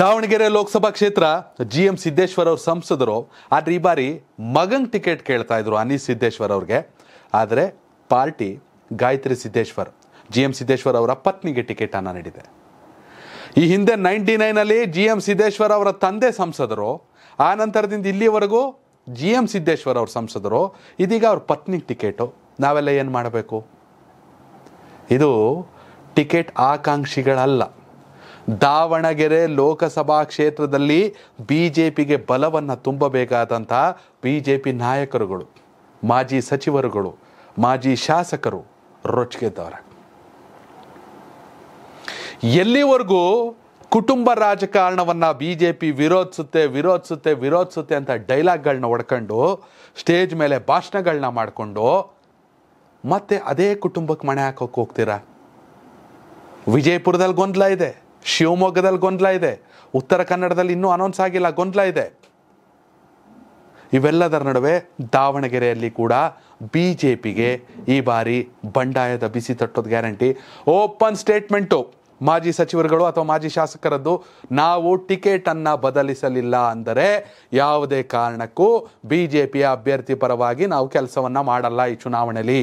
ದಾವಣಗೆರೆ ಲೋಕಸಭಾ ಕ್ಷೇತ್ರ G M Siddeshwara ಅವ್ರ ಸಂಸದರು ಆದರೆ ಈ ಬಾರಿ ಮಗಂಗ್ ಟಿಕೆಟ್ ಕೇಳ್ತಾ ಇದ್ರು ಅನೀಸ್ ಸಿದ್ದೇಶ್ವರ್ ಅವ್ರಿಗೆ ಆದರೆ party Gayatri Siddeshwar G M Siddeshwar ಅವರ ಪತ್ನಿಗೆ ಟಿಕೆಟನ್ನು ನೀಡಿದೆ ಈ ಹಿಂದೆ ನೈಂಟಿ ನೈನಲ್ಲಿ ಜಿ ಎಂ ಸಿದ್ದೇಶ್ವರ್ ಅವರ ತಂದೆ ಸಂಸದರು ಆ ನಂತರದಿಂದ ಇಲ್ಲಿವರೆಗೂ ಜಿ ಎಂ ಸಿದ್ದೇಶ್ವರ್ ಅವ್ರ ಸಂಸದರು ಇದೀಗ ಅವ್ರ ಪತ್ನಿಗೆ ಟಿಕೆಟು ನಾವೆಲ್ಲ ಏನು ಮಾಡಬೇಕು ಇದು ಟಿಕೆಟ್ ಆಕಾಂಕ್ಷಿಗಳಲ್ಲ ದಾವಣಗೆರೆ ಲೋಕಸಭಾ ಕ್ಷೇತ್ರದಲ್ಲಿ ಬಿ ಜೆ ಪಿಗೆ ಬಲವನ್ನು ತುಂಬಬೇಕಾದಂಥ ಬಿ ಜೆ ಪಿ ನಾಯಕರುಗಳು ಮಾಜಿ ಸಚಿವರುಗಳು ಮಾಜಿ ಶಾಸಕರು ರೊಚ್ಚಿಗೆದ್ದವರ ಎಲ್ಲಿವರೆಗೂ ಕುಟುಂಬ ರಾಜಕಾರಣವನ್ನು ಬಿ ಜೆ ಪಿ ವಿರೋಧಿಸುತ್ತೆ ವಿರೋಧಿಸುತ್ತೆ ವಿರೋಧಿಸುತ್ತೆ ಅಂತ ಡೈಲಾಗ್ಗಳನ್ನ ಹೊಡ್ಕೊಂಡು ಸ್ಟೇಜ್ ಮೇಲೆ ಭಾಷಣಗಳನ್ನ ಮಾಡಿಕೊಂಡು ಮತ್ತೆ ಅದೇ ಕುಟುಂಬಕ್ಕೆ ಮಣೆ ಹಾಕೋಕೆ ಹೋಗ್ತೀರಾ ವಿಜಯಪುರದಲ್ಲಿ ಗೊಂದಲ ಇದೆ ಶಿವಮೊಗ್ಗದಲ್ಲಿ ಗೊಂದಲ ಇದೆ ಉತ್ತರ ಕನ್ನಡದಲ್ಲಿ ಇನ್ನೂ ಅನೌನ್ಸ್ ಆಗಿಲ್ಲ ಗೊಂದಲ ಇದೆ ಇವೆಲ್ಲದರ ನಡುವೆ ದಾವಣಗೆರೆಯಲ್ಲಿ ಕೂಡ ಬಿ ಜೆ ಪಿಗೆ ಈ ಬಾರಿ ಬಂಡಾಯದ ಬಿಸಿ ತಟ್ಟೋದು ಗ್ಯಾರಂಟಿ ಓಪನ್ ಸ್ಟೇಟ್ಮೆಂಟು ಮಾಜಿ ಸಚಿವರುಗಳು ಅಥವಾ ಮಾಜಿ ಶಾಸಕರದ್ದು ನಾವು ಟಿಕೆಟನ್ನು ಬದಲಿಸಲಿಲ್ಲ ಅಂದರೆ ಯಾವುದೇ ಕಾರಣಕ್ಕೂ ಬಿ ಜೆ ಪಿಯ ಅಭ್ಯರ್ಥಿ ಪರವಾಗಿ ನಾವು ಕೆಲಸವನ್ನು ಮಾಡಲ್ಲ ಈ ಚುನಾವಣೆಯಲ್ಲಿ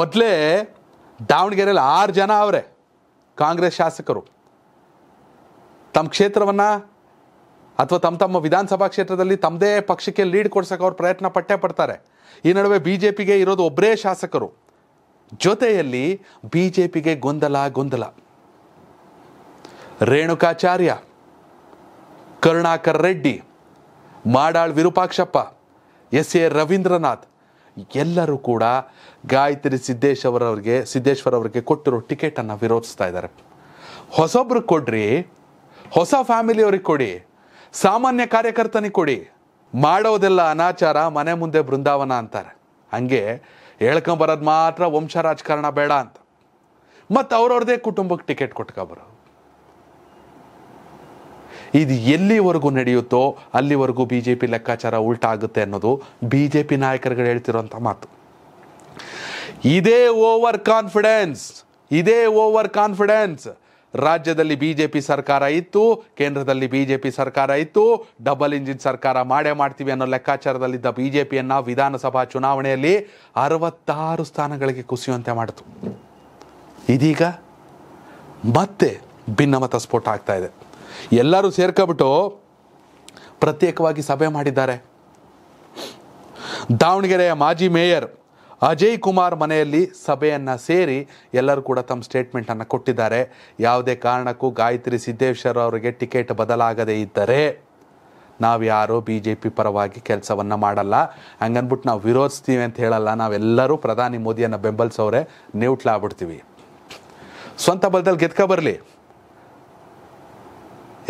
ಮೊದಲೇ ದಾವಣಗೆರೆಯಲ್ಲಿ ಆರು ಜನ ಅವರೇ ಕಾಂಗ್ರೆಸ್ ಶಾಸಕರು ತಮ್ಮ ಕ್ಷೇತ್ರವನ್ನು ಅಥವಾ ತಮ್ಮ ತಮ್ಮ ವಿಧಾನಸಭಾ ಕ್ಷೇತ್ರದಲ್ಲಿ ತಮ್ಮದೇ ಪಕ್ಷಕ್ಕೆ ಲೀಡ್ ಕೊಡ್ಸೋಕೆ ಅವ್ರು ಪ್ರಯತ್ನ ಪಟ್ಟೆ ಪಡ್ತಾರೆ ಈ ನಡುವೆ ಬಿ ಜೆ ಪಿಗೆ ಇರೋದು ಒಬ್ಬರೇ ಶಾಸಕರು ಜೊತೆಯಲ್ಲಿ ಬಿ ಜೆ ಪಿಗೆ ಗೊಂದಲ ಗೊಂದಲ ರೇಣುಕಾಚಾರ್ಯ ಕರುಣಾಕರ್ ರೆಡ್ಡಿ ಮಾಡಾಳ್ ವಿರೂಪಾಕ್ಷಪ್ಪ ಎಸ್ ಎ ರವೀಂದ್ರನಾಥ್ ಎಲ್ಲರೂ ಕೂಡ ಗಾಯತ್ರಿ ಸಿದ್ದೇಶ್ವರ ಅವರಿಗೆ ಸಿದ್ದೇಶ್ವರ ಅವರಿಗೆ ಕೊಟ್ಟಿರೋ ಟಿಕೆಟನ್ನು ವಿರೋಧಿಸ್ತಾ ಇದ್ದಾರೆ ಹೊಸೊಬ್ರು ಕೊಡ್ರಿ ಹೊಸ ಫ್ಯಾಮಿಲಿಯವ್ರಿಗೆ ಕೊಡಿ ಸಾಮಾನ್ಯ ಕಾರ್ಯಕರ್ತನಿಗೆ ಕೊಡಿ ಮಾಡೋದೆಲ್ಲ ಅನಾಚಾರ ಮನೆ ಮುಂದೆ ಬೃಂದಾವನ ಅಂತಾರೆ ಹಂಗೆ ಹೇಳ್ಕೊಂಬರೋದು ಮಾತ್ರ ವಂಶ ರಾಜಕಾರಣ ಬೇಡ ಅಂತ ಮತ್ತು ಅವ್ರವ್ರದೇ ಕುಟುಂಬಕ್ಕೆ ಟಿಕೆಟ್ ಕೊಟ್ಕೊಬರೋ ಇದು ಎಲ್ಲಿವರೆಗೂ ನಡೆಯುತ್ತೋ ಅಲ್ಲಿವರೆಗೂ ಬಿ ಜೆ ಪಿ ಲೆಕ್ಕಾಚಾರ ಉಲ್ಟಾಗುತ್ತೆ ಅನ್ನೋದು ಬಿ ಜೆ ಪಿ ನಾಯಕರುಗಳು ಹೇಳ್ತಿರೋಂಥ ಮಾತು ಇದೇ ಓವರ್ ಕಾನ್ಫಿಡೆನ್ಸ್ ಇದೇ ಓವರ್ ಕಾನ್ಫಿಡೆನ್ಸ್ ರಾಜ್ಯದಲ್ಲಿ ಬಿ ಜೆ ಪಿ ಸರ್ಕಾರ ಇತ್ತು ಕೇಂದ್ರದಲ್ಲಿ ಬಿ ಜೆ ಪಿ ಸರ್ಕಾರ ಇತ್ತು ಡಬಲ್ ಇಂಜಿನ್ ಸರ್ಕಾರ ಮಾಡೇ ಮಾಡ್ತೀವಿ ಅನ್ನೋ ಲೆಕ್ಕಾಚಾರದಲ್ಲಿದ್ದ ಬಿ ಜೆ ಪಿಯನ್ನು ವಿಧಾನಸಭಾ ಚುನಾವಣೆಯಲ್ಲಿ ಅರವತ್ತಾರು ಸ್ಥಾನಗಳಿಗೆ ಕುಸಿಯುವಂತೆ ಮಾಡಿತು ಇದೀಗ ಮತ್ತೆ ಭಿನ್ನಮತ ಸ್ಫೋಟ ಆಗ್ತಾ ಇದೆ ಎಲ್ಲರೂ ಸೇರ್ಕೊಬಿಟ್ಟು ಪ್ರತ್ಯೇಕವಾಗಿ ಸಭೆ ಮಾಡಿದ್ದಾರೆ ದಾವಣಗೆರೆಯ ಮಾಜಿ ಮೇಯರ್ ಅಜಯ್ ಕುಮಾರ್ ಮನೆಯಲ್ಲಿ ಸಭೆಯನ್ನು ಸೇರಿ ಎಲ್ಲರೂ ಕೂಡ ತಮ್ಮ ಸ್ಟೇಟ್ಮೆಂಟನ್ನು ಕೊಟ್ಟಿದ್ದಾರೆ ಯಾವುದೇ ಕಾರಣಕ್ಕೂ ಗಾಯತ್ರಿ ಸಿದ್ದೇಶ್ವರ ಅವರಿಗೆ ಟಿಕೆಟ್ ಬದಲಾಗದೇ ಇದ್ದರೆ ನಾವು ಯಾರೋ ಬಿ ಜೆ ಪಿ ಪರವಾಗಿ ಕೆಲಸವನ್ನು ಮಾಡಲ್ಲ ಹಂಗನ್ಬಿಟ್ಟು ನಾವು ವಿರೋಧಿಸ್ತೀವಿ ಅಂತ ಹೇಳಲ್ಲ ನಾವೆಲ್ಲರೂ ಪ್ರಧಾನಿ ಮೋದಿಯನ್ನು ಬೆಂಬಲಿಸೋರೆ ನ್ಯೂಟ್ಲಾಗ್ಬಿಡ್ತೀವಿ ಸ್ವಂತ ಬಲದಲ್ಲಿ ಗೆದ್ಕ ಬರಲಿ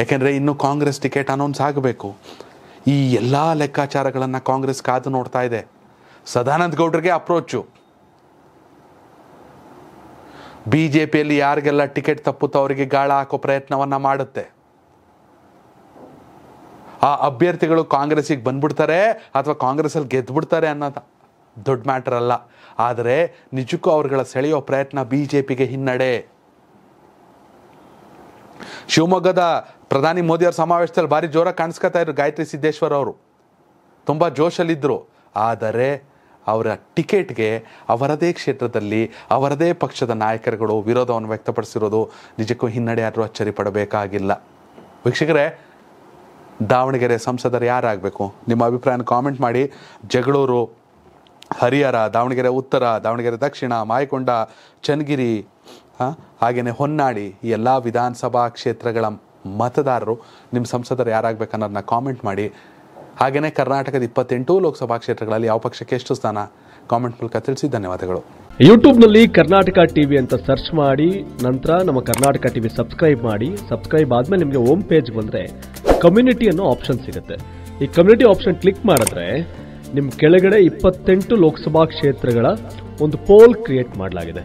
ಯಾಕೆಂದರೆ ಇನ್ನೂ ಕಾಂಗ್ರೆಸ್ ಟಿಕೆಟ್ ಅನೌನ್ಸ್ ಆಗಬೇಕು ಈ ಎಲ್ಲ ಲೆಕ್ಕಾಚಾರಗಳನ್ನು ಕಾಂಗ್ರೆಸ್ ಕಾದು ನೋಡ್ತಾ ಇದೆ ಸದಾನಂದ ಗೌಡ್ರಿಗೆ ಅಪ್ರೋಚು ಬಿ ಜೆ ಪಿಯಲ್ಲಿ ಯಾರಿಗೆಲ್ಲ ಟಿಕೆಟ್ ತಪ್ಪುತ್ತೋ ಅವರಿಗೆ ಗಾಳ ಹಾಕೋ ಪ್ರಯತ್ನವನ್ನು ಮಾಡುತ್ತೆ ಆ ಅಭ್ಯರ್ಥಿಗಳು ಕಾಂಗ್ರೆಸ್ಸಿಗೆ ಬಂದ್ಬಿಡ್ತಾರೆ ಅಥವಾ ಕಾಂಗ್ರೆಸ್ಸಲ್ಲಿ ಗೆದ್ದುಬಿಡ್ತಾರೆ ಅನ್ನೋದು ದೊಡ್ಡ ಮ್ಯಾಟ್ರಲ್ಲ ಅಲ್ಲ ಆದರೆ ನಿಜಕ್ಕೂ ಅವರುಗಳ ಸೆಳೆಯೋ ಪ್ರಯತ್ನ ಬಿ ಜೆ ಪಿಗೆ ಹಿನ್ನಡೆ ಶಿವಮೊಗ್ಗದ ಪ್ರಧಾನಿ ಮೋದಿಯವ್ರ ಸಮಾವೇಶದಲ್ಲಿ ಭಾರಿ ಜೋರ ಕಾಣಿಸ್ಕೊತಾ ಇದ್ರು ಗಾಯತ್ರಿ ಸಿದ್ದೇಶ್ವರ ಅವರು ತುಂಬ ಜೋಶಲ್ಲಿದ್ದರು ಆದರೆ ಅವರ ಟಿಕೆಟ್ಗೆ ಅವರದೇ ಕ್ಷೇತ್ರದಲ್ಲಿ ಅವರದೇ ಪಕ್ಷದ ನಾಯಕರುಗಳು ವಿರೋಧವನ್ನು ವ್ಯಕ್ತಪಡಿಸಿರೋದು ನಿಜಕ್ಕೂ ಹಿನ್ನಡೆಯಾದರೂ ಅಚ್ಚರಿ ಪಡಬೇಕಾಗಿಲ್ಲ ವೀಕ್ಷಕರೇ ದಾವಣಗೆರೆ ಸಂಸದರು ಯಾರಾಗಬೇಕು ನಿಮ್ಮ ಅಭಿಪ್ರಾಯನ ಕಾಮೆಂಟ್ ಮಾಡಿ ಜಗಳೂರು ಹರಿಹರ ದಾವಣಗೆರೆ ಉತ್ತರ ದಾವಣಗೆರೆ ದಕ್ಷಿಣ ಮಾಯಕೊಂಡ ಚನ್ನಗಿರಿ ಹಾಗೆಯೇ ಹೊನ್ನಾಳಿ ಎಲ್ಲ ವಿಧಾನಸಭಾ ಕ್ಷೇತ್ರಗಳ ಮತದಾರರು ನಿಮ್ಮ ಸಂಸದರು ಯಾರಾಗಬೇಕು ಅನ್ನೋದನ್ನ ಕಾಮೆಂಟ್ ಮಾಡಿ ಹಾಗೆಯೇ ಕರ್ನಾಟಕದ ಇಪ್ಪತ್ತೆಂಟು ಲೋಕಸಭಾ ಕ್ಷೇತ್ರಗಳಲ್ಲಿ ಯಾವ ಪಕ್ಷಕ್ಕೆ ಎಷ್ಟು ಸ್ಥಾನ ಕಾಮೆಂಟ್ ಮೂಲಕ ತಿಳಿಸಿ ಧನ್ಯವಾದಗಳು ಯೂಟ್ಯೂಬ್ನಲ್ಲಿ ಕರ್ನಾಟಕ ಟಿವಿ ಅಂತ ಸರ್ಚ್ ಮಾಡಿ ನಂತರ ನಮ್ಮ ಕರ್ನಾಟಕ ಟಿವಿ ಸಬ್ಸ್ಕ್ರೈಬ್ ಮಾಡಿ ಸಬ್ಸ್ಕ್ರೈಬ್ ಆದಮೇಲೆ ನಿಮಗೆ ಓಮ್ ಪೇಜ್ ಬಂದರೆ ಕಮ್ಯುನಿಟಿ ಅನ್ನೋ ಆಪ್ಷನ್ ಸಿಗುತ್ತೆ ಈ ಕಮ್ಯುನಿಟಿ ಆಪ್ಷನ್ ಕ್ಲಿಕ್ ಮಾಡಿದ್ರೆ ನಿಮ್ಮ ಕೆಳಗಡೆ ಇಪ್ಪತ್ತೆಂಟು ಲೋಕಸಭಾ ಕ್ಷೇತ್ರಗಳ ಒಂದು ಪೋಲ್ ಕ್ರಿಯೇಟ್ ಮಾಡಲಾಗಿದೆ